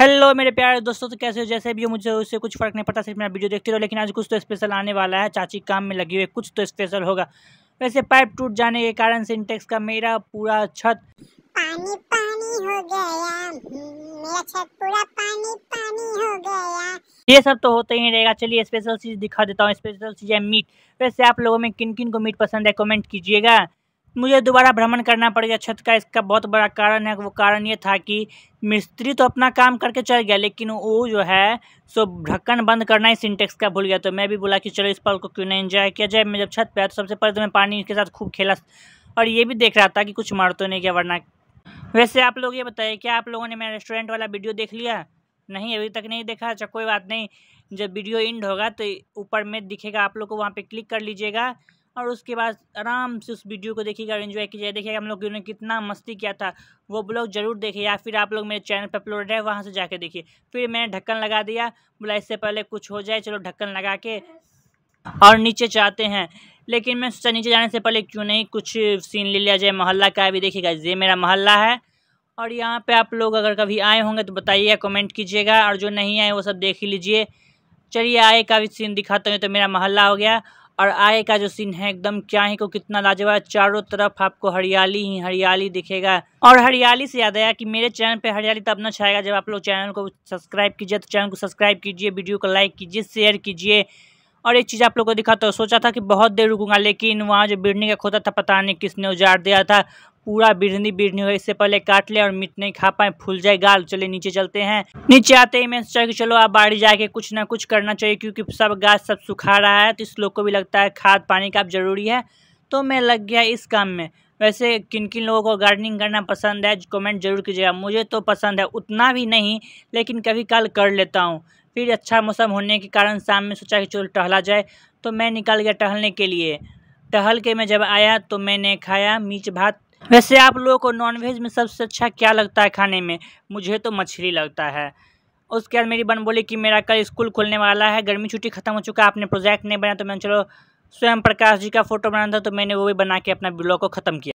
hello मेरे प्यारे दोस्तों तो कैसे हो जैसे भी हो मुझे उससे कुछ फर्क नहीं पड़ता सिर्फ मेरा वीडियो देखते रहो लेकिन आज कुछ तो स्पेशल आने वाला है चाची काम में लगी हुई कुछ तो स्पेशल होगा वैसे पाइप टूट जाने के कारण सिंटेक्स का मेरा पूरा छत पानी पानी हो गया मेरा छत पूरा पानी पानी हो गया ये सब तो होता ही रहेगा चलिए स्पेशल चीज़ दिखा देता हूँ स्पेशल चीज़ है मीट वैसे आप लोगों में किन किन को मीट पसंद है कमेंट कीजिएगा मुझे दोबारा भ्रमण करना पड़ेगा छत का इसका बहुत बड़ा कारण है वो कारण ये था कि मिस्त्री तो अपना काम करके चल गया लेकिन वो जो है सो ढक्कन बंद करना ही सिंटेक्स का भूल गया तो मैं भी बोला कि चलो इस पल को क्यों नहीं एंजॉय किया जाए मैं जब छत पर आया तो सबसे पहले तो मैं पानी के साथ खूब खेला और ये भी देख रहा था कि कुछ मर तो नहीं गया वरना वैसे आप लोग ये बताइए क्या आप लोगों ने मेरा रेस्टोरेंट वाला वीडियो देख लिया नहीं अभी तक नहीं देखा अच्छा कोई बात नहीं जब वीडियो इंड होगा तो ऊपर में दिखेगा आप लोग को वहाँ पर क्लिक कर लीजिएगा और उसके बाद आराम से उस वीडियो को देखिएगा और इन्जॉय कीजिएगा देखिएगा हम लोग ने कितना मस्ती किया था वो ब्लॉग जरूर देखिए या फिर आप लोग मेरे चैनल पर अपलोड है वहाँ से जाके देखिए फिर मैंने ढक्कन लगा दिया बोला इससे पहले कुछ हो जाए चलो ढक्कन लगा के और नीचे चाहते हैं लेकिन मैं सोचा नीचे जाने से पहले क्यों नहीं कुछ सीन ले लिया जाए मोहल्ला का अभी देखिएगा ये मेरा मोहल्ला है और यहाँ पे आप लोग अगर कभी आए होंगे तो बताइएगा कमेंट कीजिएगा और जो नहीं आए वो सब देख लीजिए चलिए आए का भी सीन दिखाते हैं तो मेरा मोहल्ला हो गया और आय का जो सीन है एकदम क्या ही को कितना लाजवाब चारों तरफ आपको हरियाली ही हरियाली दिखेगा और हरियाली से याद आया कि मेरे चैनल पे हरियाली तब ना छाएगा जब आप लोग चैनल को सब्सक्राइब कीजिए तो चैनल को सब्सक्राइब कीजिए वीडियो को लाइक कीजिए शेयर कीजिए और एक चीज़ आप लोगों को दिखा तो सोचा था कि बहुत देर रुकूंगा लेकिन वहाँ जो बिल्डिंग का खोदा था पता नहीं किसने उजाड़ दिया था पूरा बिढ़नी बिरहनी हो इससे पहले काट ले और मीट नहीं खा पाए फूल जाए गाल चले नीचे चलते हैं नीचे आते ही मैं सोचा कि चलो आप बाड़ी जाके कुछ ना कुछ करना चाहिए क्योंकि सब गाज सब सुखा रहा है तो इस लोग को भी लगता है खाद पानी का जरूरी है तो मैं लग गया इस काम में वैसे किन किन लोगों को गार्डनिंग करना पसंद है कमेंट जरूर कीजिएगा मुझे तो पसंद है उतना भी नहीं लेकिन कभी काल कर लेता हूँ फिर अच्छा मौसम होने के कारण शाम में सोचा कि चलो टहला जाए तो मैं निकल गया टहलने के लिए टहल के मैं जब आया तो मैंने खाया मीच भात वैसे आप लोगों को नॉनवेज में सबसे अच्छा क्या लगता है खाने में मुझे तो मछली लगता है उसके बाद मेरी बन बोली कि मेरा कल स्कूल खुलने वाला है गर्मी छुट्टी खत्म हो चुका है आपने प्रोजेक्ट नहीं बनाया तो मैंने चलो स्वयं प्रकाश जी का फोटो बनाना था तो मैंने वो भी बना के अपना ब्लॉग को ख़त्म किया